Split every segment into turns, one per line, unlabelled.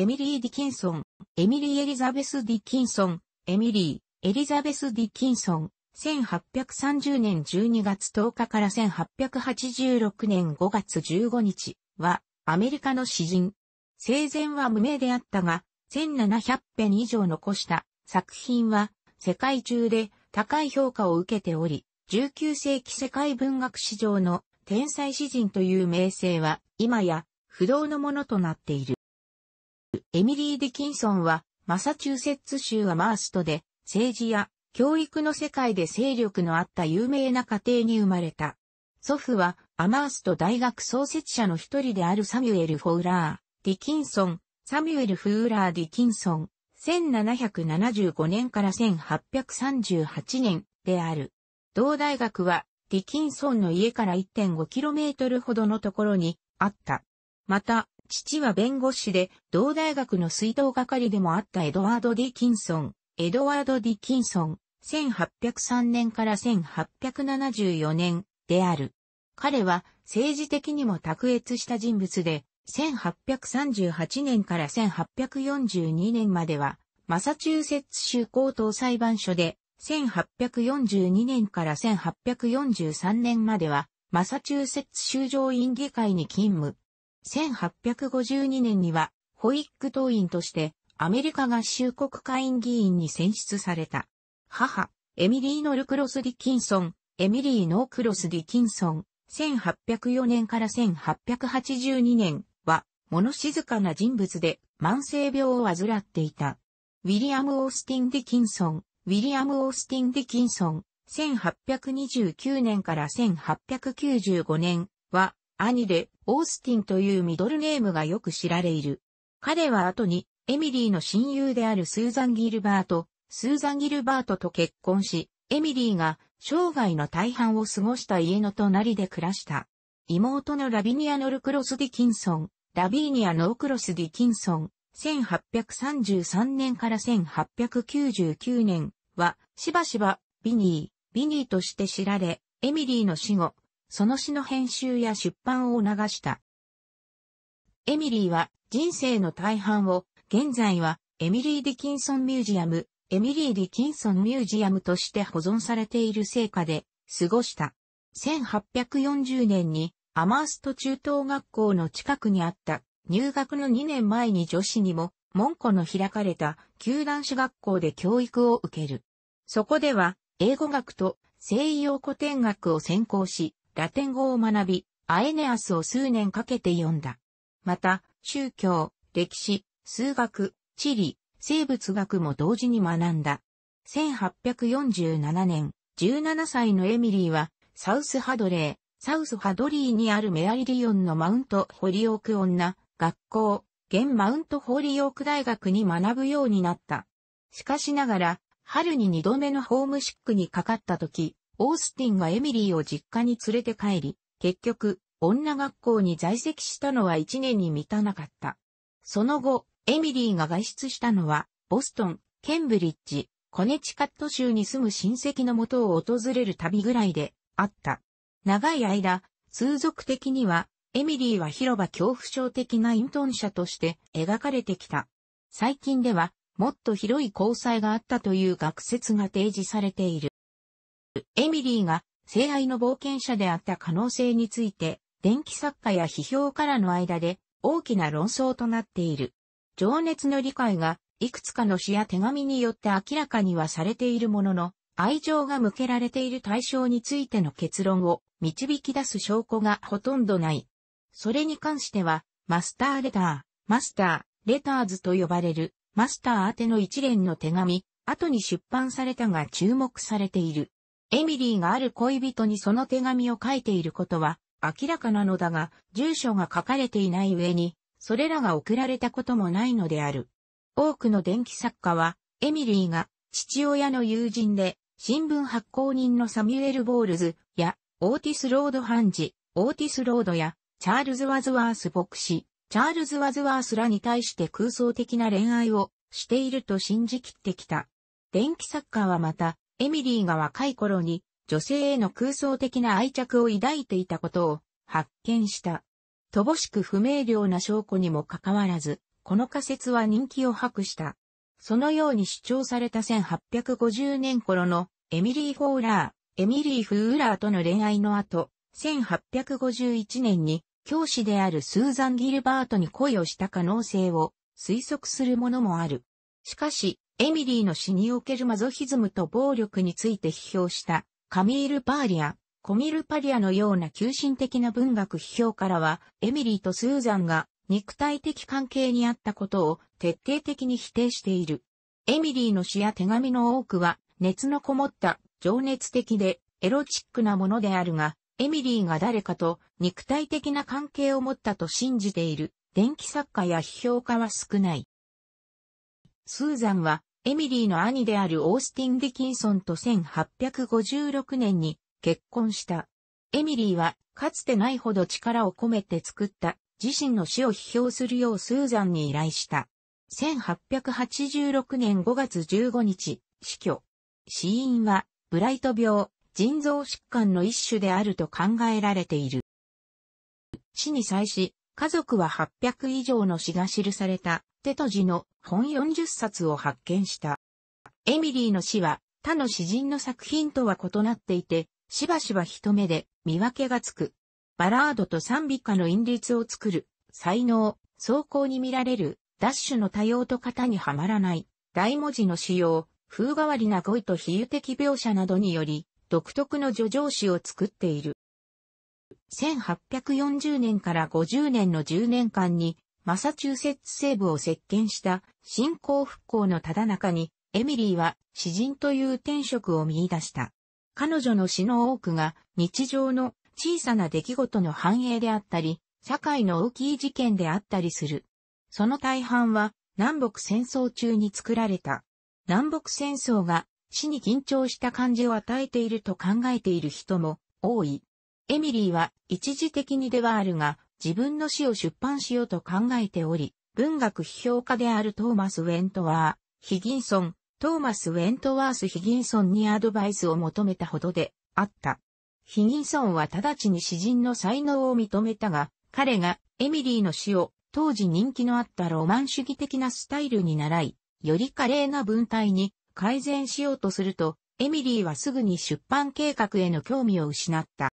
エミリー・ディキンソン、エミリー・エリザベス・ディキンソン、エミリー、エリザベス・ディキンソン、1830年12月10日から1886年5月15日は、アメリカの詩人。生前は無名であったが、1700編以上残した作品は、世界中で高い評価を受けており、19世紀世界文学史上の天才詩人という名声は、今や不動のものとなっている。エミリー・ディキンソンは、マサチューセッツ州アマーストで、政治や教育の世界で勢力のあった有名な家庭に生まれた。祖父は、アマースト大学創設者の一人であるサミュエル・フォーラー、ディキンソン、サミュエル・フーラー・ディキンソン、1775年から1838年である。同大学は、ディキンソンの家から 1.5km ほどのところにあった。また、父は弁護士で、同大学の水道係でもあったエドワード・ディキンソン、エドワード・ディキンソン、1803年から1874年である。彼は政治的にも卓越した人物で、1838年から1842年までは、マサチューセッツ州高等裁判所で、1842年から1843年までは、マサチューセッツ州上院議会に勤務。1852年には、ホイック党員として、アメリカ合衆国会員議員に選出された。母、エミリー・ノルクロス・ディキンソン、エミリー・ノークロス・ディキンソン、1804年から1882年は、物静かな人物で、慢性病を患っていた。ウィリアム・オースティン・ディキンソン、ウィリアム・オースティン・ディキンソン、1829年から1895年は、兄で、オースティンというミドルネームがよく知られいる。彼は後に、エミリーの親友であるスーザン・ギルバート、スーザン・ギルバートと結婚し、エミリーが生涯の大半を過ごした家の隣で暮らした。妹のラビニア・ノルクロス・ディキンソン、ラビーニア・ノークロス・ディキンソン、1833年から1899年は、しばしば、ビニー、ビニーとして知られ、エミリーの死後、その詩の編集や出版を促した。エミリーは人生の大半を現在はエミリー・ディキンソン・ミュージアム、エミリー・ディキンソン・ミュージアムとして保存されている成果で過ごした。1840年にアマースト中等学校の近くにあった入学の2年前に女子にも門戸の開かれた球団子学校で教育を受ける。そこでは英語学と西洋古典学を専攻し、ラテン語を学び、アエネアスを数年かけて読んだ。また、宗教、歴史、数学、地理、生物学も同時に学んだ。1847年、17歳のエミリーは、サウスハドレー、サウスハドリーにあるメアリリオンのマウントホリオーク女学校、現マウントホリオーク大学に学ぶようになった。しかしながら、春に二度目のホームシックにかかった時、オースティンがエミリーを実家に連れて帰り、結局、女学校に在籍したのは1年に満たなかった。その後、エミリーが外出したのは、ボストン、ケンブリッジ、コネチカット州に住む親戚のもとを訪れる旅ぐらいで、あった。長い間、通俗的には、エミリーは広場恐怖症的なト遁者として描かれてきた。最近では、もっと広い交際があったという学説が提示されている。エミリーが性愛の冒険者であった可能性について、電気作家や批評家らの間で大きな論争となっている。情熱の理解がいくつかの詩や手紙によって明らかにはされているものの、愛情が向けられている対象についての結論を導き出す証拠がほとんどない。それに関しては、マスターレター、マスター、レターズと呼ばれる、マスター宛ての一連の手紙、後に出版されたが注目されている。エミリーがある恋人にその手紙を書いていることは明らかなのだが、住所が書かれていない上に、それらが送られたこともないのである。多くの電気作家は、エミリーが父親の友人で、新聞発行人のサミュエル・ボールズや、オーティス・ロード・ハンジ、オーティス・ロードや、チャールズ・ワズワース牧師、チャールズ・ワズワースらに対して空想的な恋愛をしていると信じきってきた。電気作家はまた、エミリーが若い頃に女性への空想的な愛着を抱いていたことを発見した。乏しく不明瞭な証拠にもかかわらず、この仮説は人気を博した。そのように主張された1850年頃のエミリー・フォーラー、エミリー・フーラーとの恋愛の後、1851年に教師であるスーザン・ギルバートに恋をした可能性を推測するものもある。しかし、エミリーの死におけるマゾヒズムと暴力について批評したカミール・パーリア、コミル・パリアのような急進的な文学批評からは、エミリーとスーザンが肉体的関係にあったことを徹底的に否定している。エミリーの詩や手紙の多くは、熱のこもった情熱的でエロチックなものであるが、エミリーが誰かと肉体的な関係を持ったと信じている電気作家や批評家は少ない。スーザンはエミリーの兄であるオースティン・ディキンソンと1856年に結婚した。エミリーは、かつてないほど力を込めて作った自身の死を批評するようスーザンに依頼した。1886年5月15日、死去。死因は、ブライト病、腎臓疾患の一種であると考えられている。死に際し、家族は800以上の詩が記されたテトジの本40冊を発見した。エミリーの死は他の詩人の作品とは異なっていて、しばしば一目で見分けがつく。バラードと賛美歌の韻律を作る、才能、走行に見られる、ダッシュの多様と型にはまらない、大文字の使用、風変わりな語彙と比喩的描写などにより、独特の叙情詩を作っている。1840年から50年の10年間に、マサチューセッツ西部を席巻した新興復興のただ中に、エミリーは詩人という天職を見出した。彼女の詩の多くが日常の小さな出来事の繁栄であったり、社会の大きい事件であったりする。その大半は南北戦争中に作られた。南北戦争が死に緊張した感じを与えていると考えている人も多い。エミリーは一時的にではあるが、自分の詩を出版しようと考えており、文学批評家であるトーマス・ウェントワー、ヒギンソン、トーマス・ウェントワース・ヒギンソンにアドバイスを求めたほどであった。ヒギンソンは直ちに詩人の才能を認めたが、彼がエミリーの詩を当時人気のあったロマン主義的なスタイルに習い、より華麗な文体に改善しようとすると、エミリーはすぐに出版計画への興味を失った。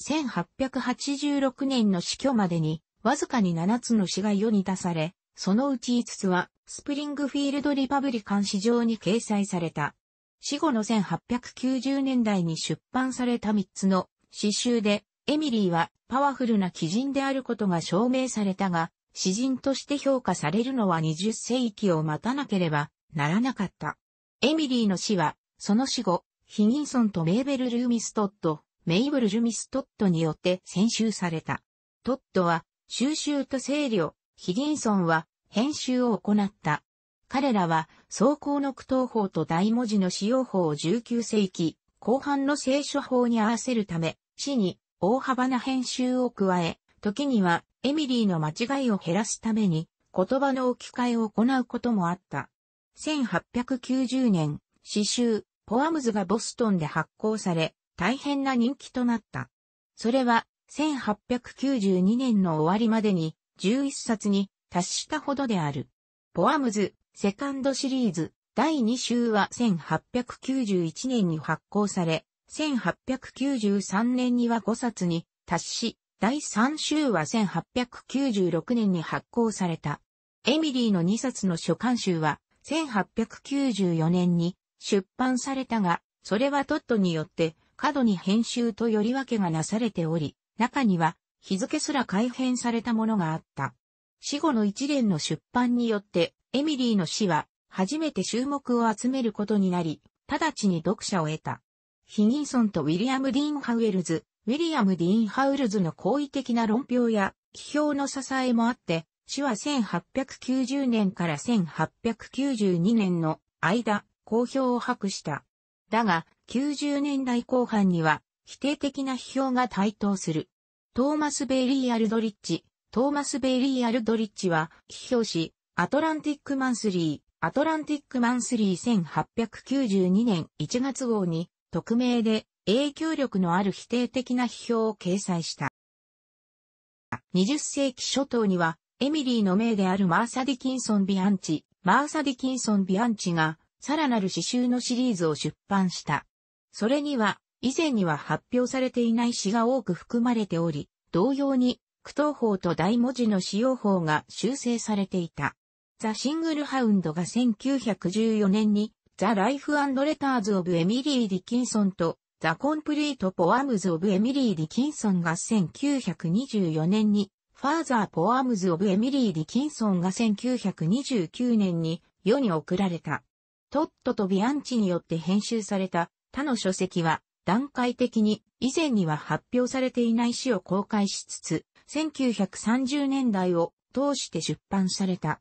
1886年の死去までに、わずかに7つの死が世に出され、そのうち5つは、スプリングフィールド・リパブリカン史上に掲載された。死後の1890年代に出版された3つの詩集で、エミリーはパワフルな奇人であることが証明されたが、詩人として評価されるのは20世紀を待たなければならなかった。エミリーの死は、その死後、ヒギンソンとメーベル・ルーミストッド、メイブル・ジュミス・トットによって選集された。トットは収集と整理を、ヒギンソンは編集を行った。彼らは装甲の句闘法と大文字の使用法を19世紀後半の聖書法に合わせるため、詩に大幅な編集を加え、時にはエミリーの間違いを減らすために言葉の置き換えを行うこともあった。1890年、詩集、ポアムズがボストンで発行され、大変な人気となった。それは、1892年の終わりまでに11冊に達したほどである。ポアムズ、セカンドシリーズ、第2週は1891年に発行され、1893年には5冊に達し、第3週は1896年に発行された。エミリーの2冊の書簡集は1894年に出版されたが、それはトットによって過度に編集とより分けがなされており、中には日付すら改変されたものがあった。死後の一連の出版によって、エミリーの死は初めて注目を集めることになり、直ちに読者を得た。ヒギンソンとウィリアム・ディーン・ハウエルズ、ウィリアム・ディーン・ハウルズの好意的な論評や、批評の支えもあって、死は1890年から1892年の間、好評を博した。だが、90年代後半には、否定的な批評が台頭する。トーマス・ベイリー・アルドリッチ。トーマス・ベイリー・アルドリッチは、批評し、アトランティック・マンスリー、アトランティック・マンスリー1892年1月号に、匿名で、影響力のある否定的な批評を掲載した。20世紀初頭には、エミリーの名であるマーサ・ディキンソン・ビアンチ、マーサ・ディキンソン・ビアンチが、さらなる詩集のシリーズを出版した。それには、以前には発表されていない詩が多く含まれており、同様に、苦闘法と大文字の使用法が修正されていた。ザ・シングル・ハウンドが1914年に、ザ・ライフ・アンド・レターズ・オブ・エミリー・ディキンソンと、ザ・コンプリート・ポアムズ・オブ・エミリー・ディキンソンが1924年に、ファーザー・ポアムズ・オブ・エミリー・ディキンソンが1929年に世に送られた。トットとビアンチによって編集された他の書籍は段階的に以前には発表されていない詩を公開しつつ、1930年代を通して出版された。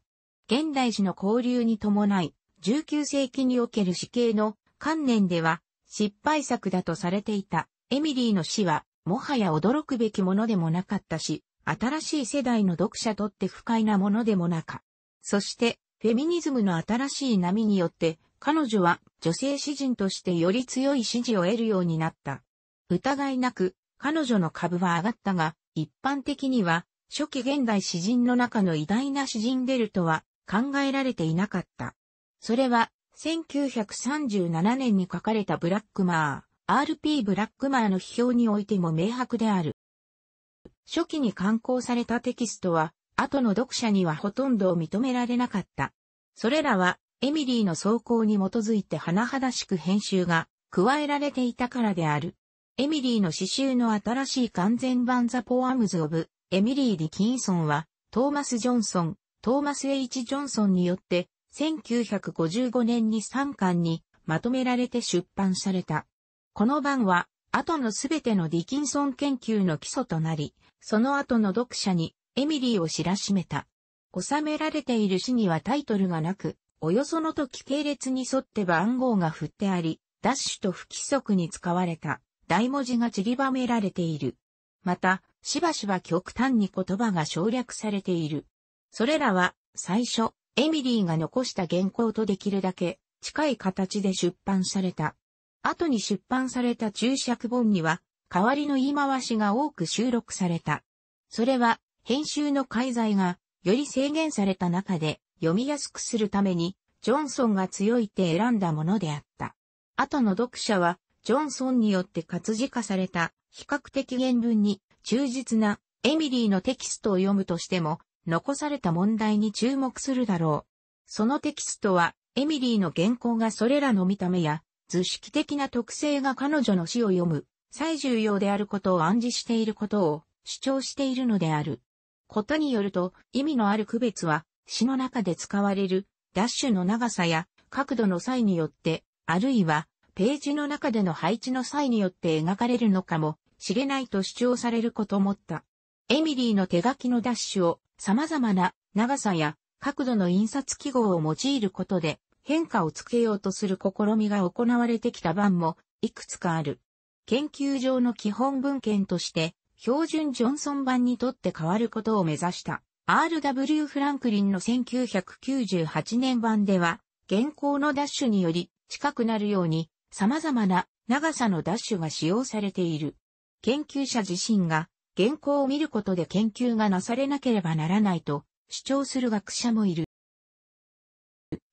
現代史の交流に伴い、19世紀における詩系の観念では失敗作だとされていたエミリーの詩はもはや驚くべきものでもなかったし、新しい世代の読者とって不快なものでもなか。そしてフェミニズムの新しい波によって、彼女は女性詩人としてより強い支持を得るようになった。疑いなく、彼女の株は上がったが、一般的には、初期現代詩人の中の偉大な詩人出るとは考えられていなかった。それは、1937年に書かれたブラックマー、R.P. ブラックマーの批評においても明白である。初期に刊行されたテキストは、後の読者にはほとんど認められなかった。それらは、エミリーの走行に基づいて甚だしく編集が加えられていたからである。エミリーの詩集の新しい完全版ザ・ポアムズ・オブ・エミリー・ディキンソンは、トーマス・ジョンソン、トーマス・ H・ ジョンソンによって、1955年に3巻にまとめられて出版された。この版は、後のすべてのディキンソン研究の基礎となり、その後の読者にエミリーを知らしめた。収められている詩にはタイトルがなく、およその時系列に沿って番号が振ってあり、ダッシュと不規則に使われた大文字が散りばめられている。また、しばしば極端に言葉が省略されている。それらは、最初、エミリーが残した原稿とできるだけ近い形で出版された。後に出版された注釈本には、代わりの言い回しが多く収録された。それは、編集の介在がより制限された中で読みやすくするために、ジョンソンが強い手選んだものであった。後の読者は、ジョンソンによって活字化された、比較的原文に忠実なエミリーのテキストを読むとしても、残された問題に注目するだろう。そのテキストは、エミリーの原稿がそれらの見た目や、図式的な特性が彼女の詩を読む、最重要であることを暗示していることを主張しているのである。ことによると、意味のある区別は、詩の中で使われる、ダッシュの長さや角度の際によって、あるいは、ページの中での配置の際によって描かれるのかもしれないと主張されることもった。エミリーの手書きのダッシュを様々な長さや角度の印刷記号を用いることで変化をつけようとする試みが行われてきた版もいくつかある。研究上の基本文献として標準ジョンソン版にとって変わることを目指した RW フランクリンの1998年版では、現行のダッシュにより近くなるように様々な長さのダッシュが使用されている。研究者自身が原稿を見ることで研究がなされなければならないと主張する学者もいる。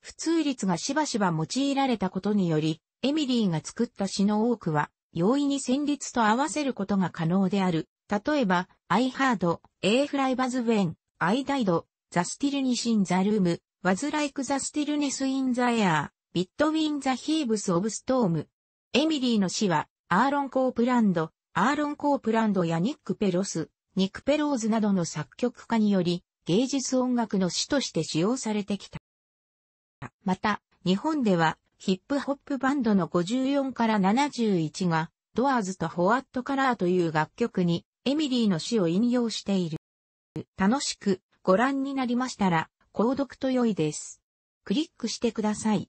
普通率がしばしば用いられたことにより、エミリーが作った詩の多くは容易に旋律と合わせることが可能である。例えば、I heard, A fly was when, I died, the stillness in the room, was like the stillness in the air, between the heaves of storm. エミリーの詩は、アーロン・コープランド、アーロン・コープランドやニック・ペロス、ニック・ペローズなどの作曲家により、芸術音楽の詩として使用されてきた。また、日本では、ヒップホップバンドの54から71が、ドアーズとホワットカラーという楽曲に、エミリーの詩を引用している。楽しくご覧になりましたら、購読と良いです。クリックしてください。